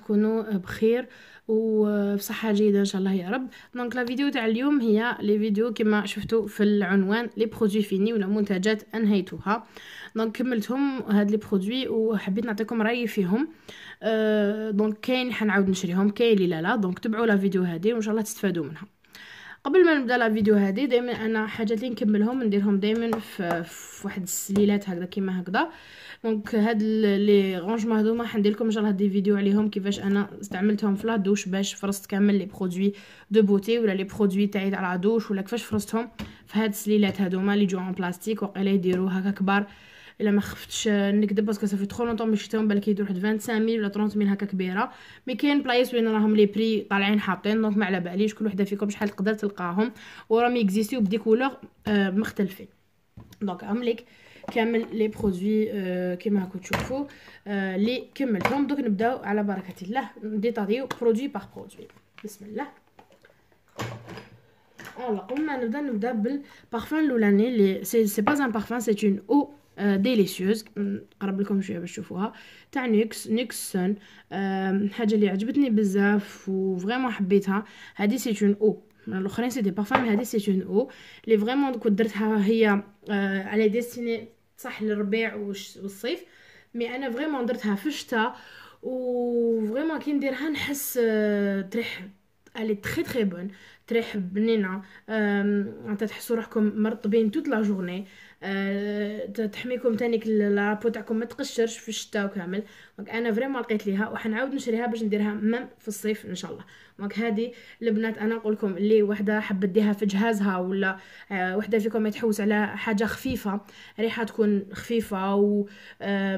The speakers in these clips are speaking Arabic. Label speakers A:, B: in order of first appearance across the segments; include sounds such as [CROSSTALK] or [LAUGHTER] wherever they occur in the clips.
A: تكونوا بخير وبصحه جيده ان شاء الله يا رب دونك لا فيديو تاع اليوم هي لي فيديو كما شفتوا في العنوان لي برودوي فيني ولا منتجات انهيتوها دونك كملتهم هاد لي برودوي وحبيت نعطيكم رايي فيهم دونك euh, كاين حنعاود نشريهم كاين اللي لا لا دونك تبعوا لا فيديو هذه وان شاء الله تستفادوا منها قبل ما نبدا لا فيديو هذه دائما انا حاجات نكملهم نديرهم دائما في, في واحد السليلات هكذا كيما هكذا دونك هاد لي رونجمون هذوما حندير لكم ان شاء الله دي فيديو عليهم كيفاش انا استعملتهم في لا دوش باش فرست كامل لي برودوي دو بوتي ولا لي برودوي تاعي تاع دوش ولا كيفاش فرستهم في هاد السليلات هذوما جو اون بلاستيك وقيلا يديروا هكا كبار الا ما خفتش نكذب باسكو صافي طخو لونطون مي شفتهم بالك يدير واحد 25000 ولا 30000 هكا كبيره مي كاين بلايص وين راهم لي بري طالعين حاطين دونك ما على باليش كل وحده فيكم شحال تقدر تلقاهم وراهم اكزيستيو بدي كولور مختلفين دونك عملك كامل لي برودوي كيما هاكو تشوفوا لي كملتهم دوك نبداو على بركه الله ديطاريو برودوي بار برودوي بسم الله Alors, on va نبدا نبدا بالبارفان الاولاني لي سي سي با ان بارفان سي اون او ديليسيوز آه، نقرب لكم شويه باش تشوفوها تاع نيكس نيكسون حاجه اللي عجبتني بزاف وفريمون حبيتها هادي سي اون او الاخرين سي دي بارفان هادي سي اون او لي فريمون كنت درتها هي آه، على ديستيني صح للربيع والصيف مي انا فريمون درتها في الشتاء و فريمون كي نديرها نحس آه، تريح elle est très très bonne تريح بنينة انت تحسوا روحكم مرطبين توت لا جورني تحميكم تانيك لابو تاعكم ما تقشرش في الشتاء وكامل دونك انا فريمون لقيت ليها وحنعاود نشريها باش نديرها مم في الصيف ان شاء الله دونك هذه البنات انا نقول لكم اللي وحده حبت ديها في جهازها ولا وحده فيكم يتحوس على حاجه خفيفه ريحه تكون خفيفه و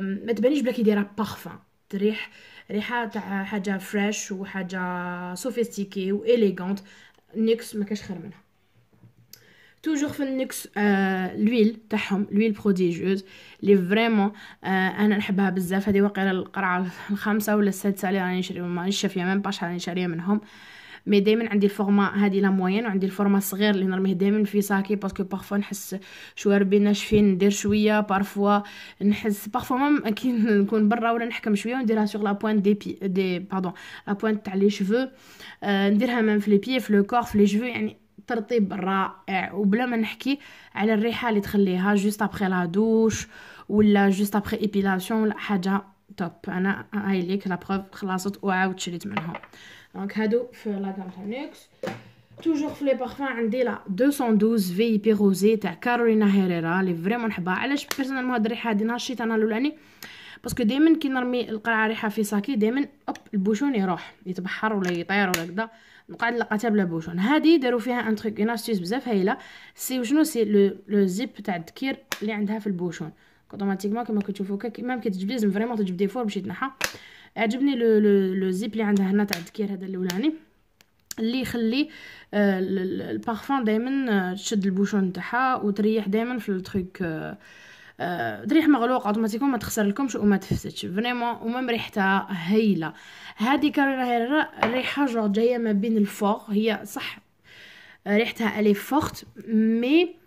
A: ما تبانيش بلاك يديرها بارفان تريح ريحه تاع حاجه فريش وحاجه سوفيستيكي واليغانت نيكس ما كاش خير منها توجور في النكس آه، لويل تاعهم لويل بروديجوز لي فريمون انا نحبها بزاف هذه واقيلا القرعه الخامسه ولا السادسه اللي راني نشري مانيش شافيه ميم باش راني شاريه منهم آه مي دائما عندي الفورما هذه لا موين وعندي الفورما الصغير اللي نرميه دائما في صاكي باسكو بارفو نحس شويه ربي ناشفين ندير شويه بارفوا نحس بارفوا ميم كي [LAUGHS] نكون برا ولا نحكم شويه ونديرها سوغ لا بوينت دي بي دي باردون لا بوينت تاع لي شفو آه نديرها ميم في لي بي في لو كور في لي شفو يعني ترطيب رائع وبلا ما نحكي على الريحه اللي تخليها جوست ابخي لا دوش ولا جوست ابخي ايبيلاسيون ولا حاجه توب انا هاي ليك لا بروف خلاصت وعاود شريت منهم دونك هادو في لاكام تاع نوكس توجور في لي بارفان عندي لا 212 في بي روزي تاع كارولينا هيريرا لي فريمون نحبها علاش بيرسونيل هاد الريحه هادي ناشيت انا لولاني باسكو دائما كي نرمي القرعه ريحه في ساكي دائما اوب البوشون يروح يتبحر ولا يطير ولا كدا نقعد نلقاتها بلا بوشون هادي داروا فيها ان تريك اون بزاف هايله سي وشنو سي لو لو زيب تاع الدكير اللي عندها في البوشون اوتوماتيكمون كما كتشوفوا كيمام ميم كتجيب لازم فريمون تجيب فور باش يتنحى عجبني لو لو لو زيب اللي عندها هنا تاع الدكير هذا الاولاني اللي يخلي آه، البارفان دائما آه، تشد البوشون تاعها وتريح دائما في التروك آه،, آه تريح مغلوق اوتوماتيكو ما تخسر لكمش وما تفسدش فريمون ومام ريحتها هايله هذه هيرا ريحه جور جايه ما بين الفوق هي صح ريحتها الي فورت مي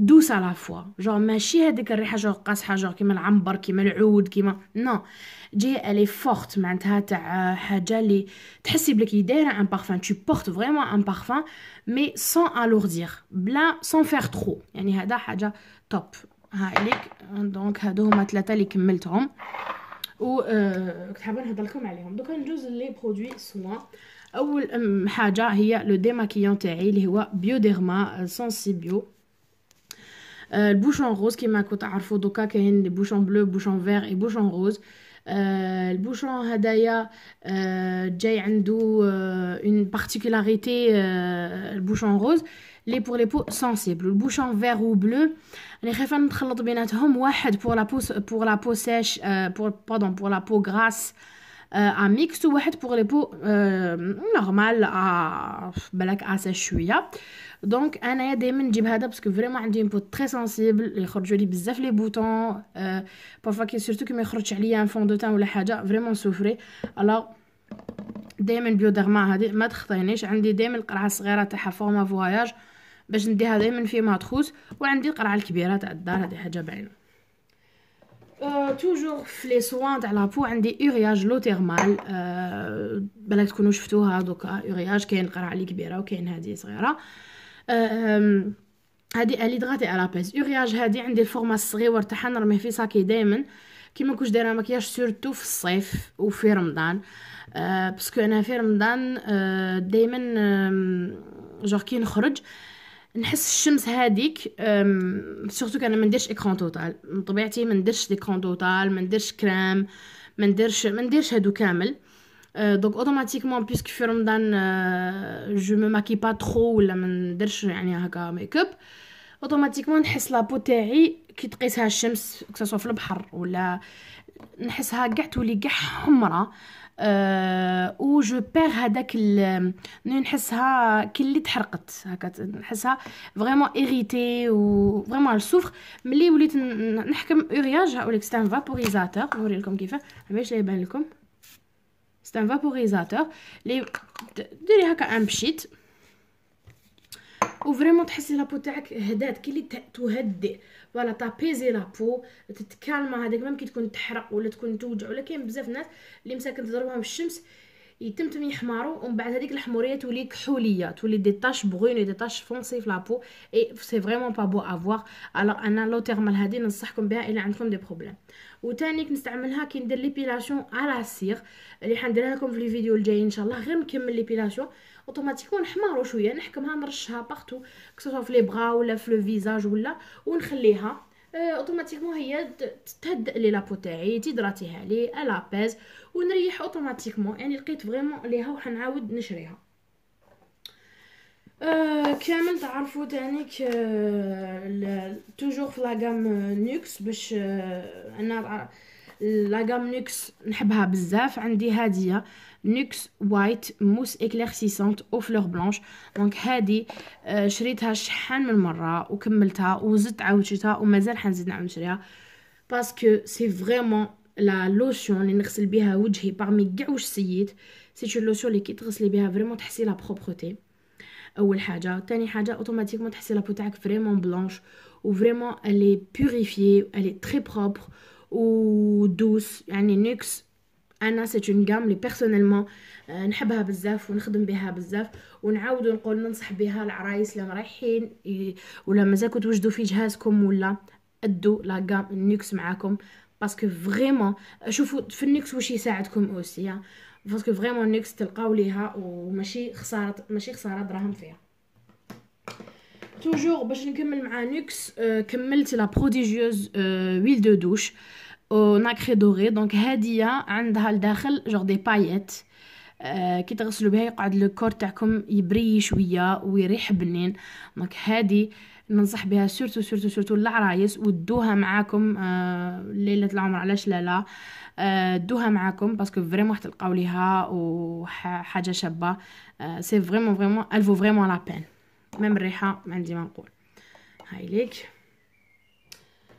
A: دوس على فوا جو ماشي هذيك الريحه جو قاصحه جو كيما العنبر كيما العود كيما نو جي الي فورت معناتها تاع حاجه اللي تحسي بلك دايره ان بارفان تو بورت فريمون ان بارفان مي سون الوردير بلا سون فير ترو يعني هذا حاجه توب ها عليك دونك هادو هما ثلاثه اللي كملتهم و آه، كنت حابه نهضر لكم عليهم دوكا ندوز لي برودوي سوان اول حاجه هي لو ديماكيون تاعي اللي هو بيوديرما سونسيبيو Euh, le bouchon rose qui m'a à arfo doka kain les bouchons bleus bouchon vert et bouchon rose euh, le bouchon hadaya euh, euh une particularité le bouchon rose les pour les peaux sensibles le bouchon vert ou bleu les référents pour la peau pour la peau sèche pour pour la peau grasse آه ميكس واحد بوغ لي بو نورمال بلاك اسا شويه دونك انايا دائما نجيب هذا باسكو فريمون عندي بو تري سنسيبل يخرجوا لي بزاف لي بوتون بارفوا كي سورتو كي ما يخرجش عليا ان فون دو تان ولا حاجه فريمون سوفري الوغ دائما بيودرما هادي ما تخطينيش عندي دائما القرعه الصغيره تاعها فورما فواياج باش نديها دائما في ماتخوس وعندي القرعه الكبيره تاع الدار هذه حاجه باينه توجور في لي سوان تاع لابو عندي اورياج لو تيرمال أه بالك تكونوا شفتوها دوكا اورياج كاين لي كبيره وكاين هذه صغيره أه هادي على الابيز اورياج هادي عندي الفورما الصغيور تاعها نرميه في صاكي دائما كيما كنت دايره مكياج سورتو في الصيف وفي رمضان أه باسكو انا في رمضان أه دائما أه جور كي نخرج أه نحس الشمس هذيك سورتو كان ما نديرش اكران توتال من طبيعتي ما نديرش ديكرون توتال ما نديرش كريم ما نديرش ما نديرش هادو كامل دونك اوتوماتيكمون بيسك في رمضان جو مو ماكي با ترو ولا ما نديرش يعني هكا ميك اب اوتوماتيكمون نحس لابو تاعي كي تقيسها الشمس كسوا في البحر ولا نحسها كاع تولي كاع حمراء أه و جو بير هذاك نحسها كي اللي تحرقت هكا نحسها فريمون ايريتي و فريمون السوفر ملي وليت نحكم اورياج هاو ليك ان فابوريزاتور لكم كيفاه باش لا يبان لكم ستان ان فابوريزاتور لي ديري هكا ان بشيت فريمون تحسي لابو تاعك هدات كي اللي تهدئ فوالا طابيزي لا بو تتكالما هذاك ميم كي تكون تحرق ولا تكون توجع ولا كاين بزاف ناس اللي مساكن تضربهم الشمس يتمتم يحمروا ومن بعد هذيك الحموريه تولي كحوليه تولي دي طاش بغون دي طاش فونسي في لابو اي سي فريمون با بو افوار الوغ انا لو تيرمال هذه ننصحكم بها الا عندكم دي بروبليم وثاني كنستعملها كي ندير ليبيلاسيون على السير اللي حنديرها لكم في الفيديو الجاي ان شاء الله غير نكمل ليبيلاسيون اوتوماتيكمون نحمارو شويه نحكمها نرشها بارتو كسوسوا في لي بغا ولا في لو فيزاج ولا ونخليها آه، اوتوماتيكمون هي تهدئ لي لابو تاعي تيدراتيها لي بيز ونريح اوتوماتيكمون يعني لقيت فريمون ليها وحنعاود نشريها أه كامل تعرفوا تانيك ك آه، توجور في لاغام نوكس باش آه، انا لاغام نوكس نحبها بزاف عندي هاديه نوكس وايت موس اكليرسيسونت او فلور بلونش دونك هادي آه شريتها شحال من مره وكملتها وزدت عاود شريتها ومازال حنزيد نعاود نشريها باسكو سي فريمون لا لوسيون اللي نغسل بها وجهي باغمي كاع واش سييت سي اون لوسيون اللي كي تغسلي بها فريمون تحسي لا بروبرتي اول حاجه تاني حاجه اوتوماتيكمون تحسي لا بو تاعك فريمون بلونش و وفريمون الي بوريفيي الي تري بروبر دوس يعني نوكس انا سيت اون غام لي بيرسونيلمون نحبها بزاف ونخدم بها بزاف ونعاود نقول ننصح بها العرايس اللي رايحين ولا مازال كتوجدوا في جهازكم ولا ادوا لا غام نيكس معاكم باسكو فريمون شوفوا في النيكس واش يساعدكم اوسيا باسكو فريمون نيكس تلقاو ليها وماشي خساره ماشي خساره دراهم فيها توجور باش نكمل مع نوكس آه، كملت لا بروديجيوز ويل دو دوش وناكخي دوري دونك هادية عندها لداخل جوغ دي بايات كي تغسلوا بها يقعد الكور تاعكم يبري شويه ويريح بنين دونك هادي ننصح بها سورتو سورتو سورتو للعرايس ودوها معاكم آه ليله العمر علاش لا لا آه دوها معاكم باسكو فريمون راح تلقاو ليها وحاجه شابه آه سي فريمون فريمون الفو فريمون لا بين ميم الريحه ما عندي ما نقول هاي ليك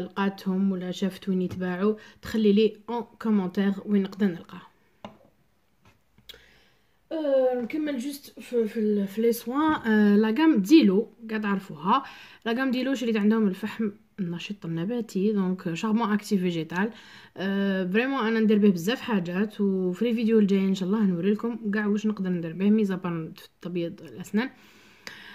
A: لقاتهم ولا شافت وين يتباعوا تخلي لي اون كومونتير وين نقدر نلقاه أه نكمل جوست في في, في لي سوان أه لاغام ديلو عرفوها تعرفوها لاغام ديلو شريت عندهم الفحم النشيط النباتي دونك شارمون اكتيف فيجيتال فريمون أه انا ندير به بزاف حاجات وفي الفيديو الجاي ان شاء الله نوريلكم كاع واش نقدر ندير به ميزابار تبيض الاسنان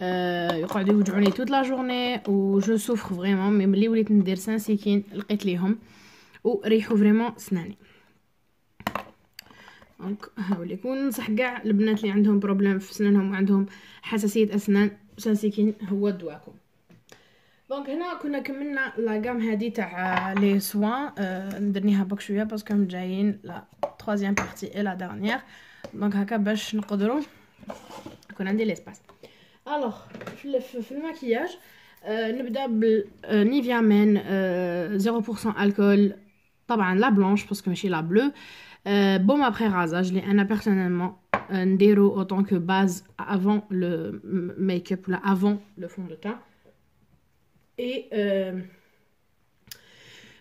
A: Euh, يقعدوا يوجعوني طول لا جورني و جو سوفر فريمون مي ملي وليت ندير سان لقيت ليهم وريحوا فريمون سناني دونك هاوليك نصح كاع البنات اللي عندهم بروبليم في سنانهم وعندهم حساسيه اسنان سانسيكين هو دواكم دونك هنا كنا كملنا لاغام هادي تاع لي سوا أه ندرنيها باك شويه باسكو جايين لا تروازيام بارتي اي لا دارنيير دونك هكا باش نقدروا يكون عندي لي سباس Alors, le, fais le maquillage. Nibdab euh, euh, Nivea Men euh, 0% alcool. la blanche, parce que je suis la bleue. baume après rasage. Je l'ai personnellement. Ndero en autant que base avant le make-up, avant le fond de teint. Et.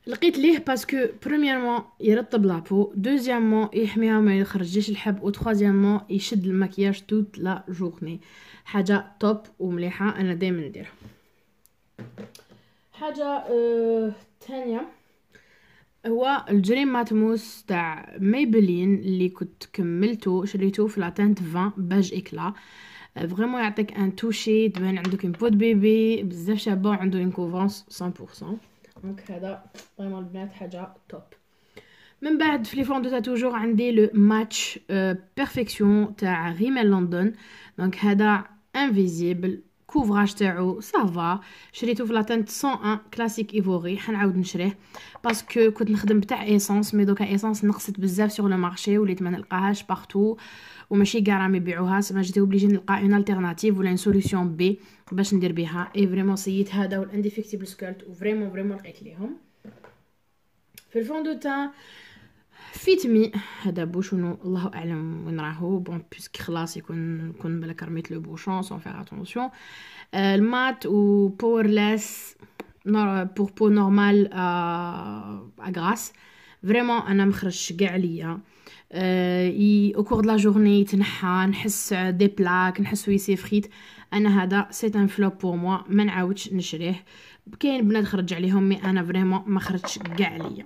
A: لقيت ليه باسكو بروميرمون يرطب لابو دوزيامون يحميها ما يخرجش الحب و ثوازيامون يشد المكياج توت لا جورني حاجه توب ومليحه انا دائما نديرها حاجه ثانيه أه هو الجريم ماتموس تاع ميبلين اللي كنت كملته شريته في لاتانت 20 باج اكلا فريمون آه، يعطيك ان توشي تبان عندك ان بوت بيبي بزاف شابه عنده ان كوفونس 100% Donc c'est vraiment top. Même les Flifford toujours le match euh, perfection, tu Rimel London. Donc Hadda invisible. كوفراج تاعو سافا شريتو في لاتنت 101 كلاسيك ايفوري حنعاود نشريه باسكو كنت نخدم تاع ايسونس مي دوكا ايسونس نقصت بزاف سوغ لو مارشي وليت ما نلقاهاش بارتو وماشي كاع راهم يبيعوها سما جيت اوبليجي نلقى اون التيرناتيف ولا سوليسيون بي باش ندير بها اي فريمون سييت هذا والانديفيكتيبل سكالت وفريمون فريمون لقيت ليهم في الفون دو تان فيت مي هذا بوشونو الله اعلم وين راهو بون بيسك خلاص يكون نكون بالك رميت لو بوشون سون فيغ اتونسيون المات و باورليس بور بو نورمال ا غراس فريمون انا مخرجش كاع ليا او كور دو لا جورني يتنحى نحس دي بلاك نحس ويسي فريت انا هذا سي ان فلوب بور موا ما نعاودش نشريه كاين بنات خرج عليهم مي انا فريمون ما خرجش كاع ليا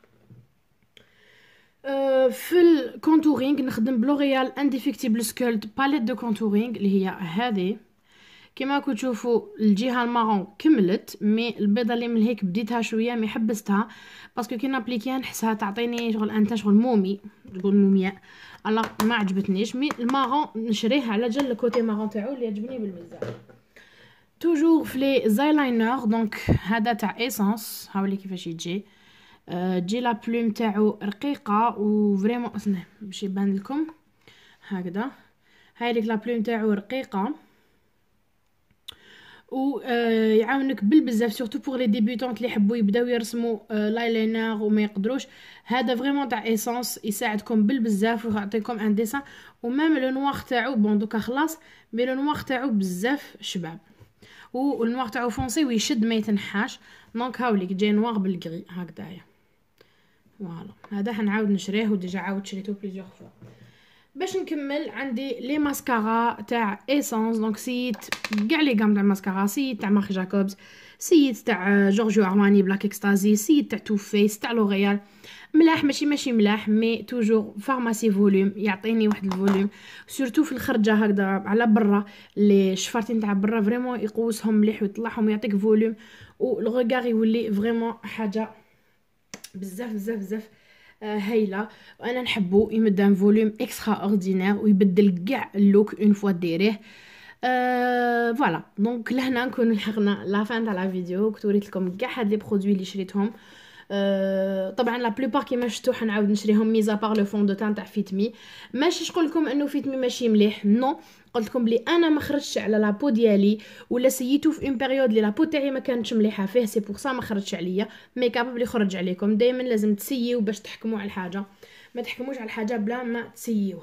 A: في euh, الكونتورينغ نخدم بلوريال انديفيكتيبل سكولد باليت دو كونتورينغ اللي هي هذه كما راكم تشوفوا الجهه المارون كملت مي البيضه اللي من هيك بديتها شويه مي حبستها باسكو كي نابليكيها نحسها تعطيني شغل انت شغل مومي تقول مومياء الا ما عجبتنيش مي المارون نشريه على جال الكوتي مارون تاعو اللي عجبني بالبزاف توجور في لي زاي لاينر دونك هذا تاع ايسانس هاولي كيفاش يجي تجي آه، لا بلوم تاعو رقيقه وفريمون اسمع باش يبان لكم هكذا هاي ديك لا بلوم تاعو رقيقه آه، يعاونك بالبزاف سورتو بوغ لي ديبيوتونت اللي يحبوا يبداو يرسموا لايلاينر آه، وما يقدروش هذا فريمون تاع ايسونس يساعدكم بالبزاف ويعطيكم ان ديسان ومام لو نوار تاعو بون دوكا خلاص مي لو نوار تاعو بزاف شباب والنوار تاعو فونسي ويشد ما يتنحاش دونك هاوليك جاي نوار بالكري هكذايا فوالا هذا حنعاود نشريه وديجا عاود شريتو بليزيوغ فوا باش نكمل عندي لي ماسكارا تاع ايسونس دونك سيت كاع لي غام تاع ماسكارا سيت تاع مارك جاكوبز سيت تاع جورجيو ارماني بلاك اكستازي سيت تاع تو فيس تاع لوريال ملاح ماشي ماشي ملاح مي توجور فارماسي فوليوم يعطيني واحد الفوليوم سورتو في الخرجه هكذا على برا لي شفارتين تاع برا فريمون يقوسهم مليح ويطلعهم يعطيك فوليوم و الغوغار يولي فريمون حاجه بزاف بزاف بزاف آه، هايله وانا نحبو يمد ان فوليوم اكسترا اوردينير ويبدل كاع اللوك اون فوا ديريه أه فوالا دونك لهنا نكونو لحقنا لا فان تاع لا فيديو كنت وريت لكم كاع هاد لي برودوي اللي شريتهم Euh, طبعا لا بلوبار كيما شفتو حنعاود نشريهم ميزا بار لو فون دو تان تاع فيتمي ماشي شقول لكم انه فيتمي ماشي مليح نو قلت لكم بلي انا ما خرجتش على لابو ديالي ولا سييتو في اون بيريود لي لابو تاعي ما كانتش مليحه فيه سي بور سا ما خرجتش عليا مي كابابل خرج عليكم دائما لازم تسييو باش تحكموا على الحاجه ما تحكموش على الحاجه بلا ما أه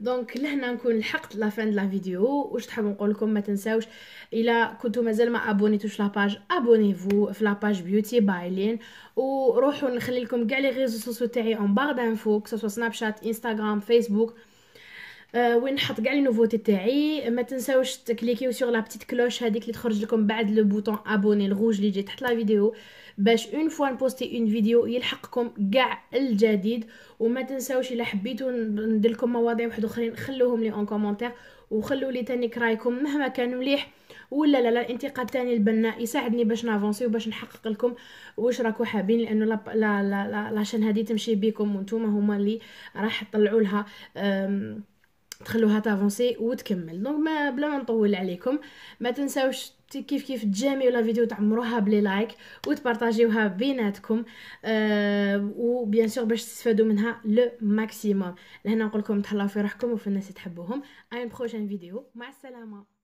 A: دونك لهنا نكون لحقت لا فان لا فيديو واش تحب نقول لكم ما تنساوش الا كنتو مازال ما ابونيتوش باج ابونيفو في باج بيوتي بايلين وروحوا نخلي لكم كاع لي ريزو سوسيو تاعي اون بار دانفو كسوا سناب شات انستغرام فيسبوك آه، وين نحط كاع لي نوفوتي تاعي ما تنساوش تكليكيو سور لا بتيت كلوش هذيك اللي تخرج لكم بعد لو بوطون ابوني الغوج اللي جاي تحت لا فيديو باش اون فوا نبوستي اون فيديو يلحقكم كاع الجديد وما تنساوش الا حبيتو ندير لكم مواضيع واحد اخرين خلوهم لي اون كومونتير وخلوا لي تاني كرايكم مهما كان مليح ولا لا لا الانتقاد تاني البناء يساعدني باش نافونسي وباش نحقق لكم واش راكو حابين لانه لا لا لا, لا, هذه تمشي بيكم وانتم هما اللي راح تطلعوا لها تخلوها تافونسي وتكمل دونك ما بلا ما نطول عليكم ما تنساوش كيف كيف تجاميو لا فيديو تعمروها بلي لايك وتبارطاجيوها بيناتكم أه وبيان سور باش تستفادوا منها لو ماكسيموم لهنا نقول لكم تهلاو في روحكم وفي الناس اللي تحبوهم اين بروجين فيديو مع السلامه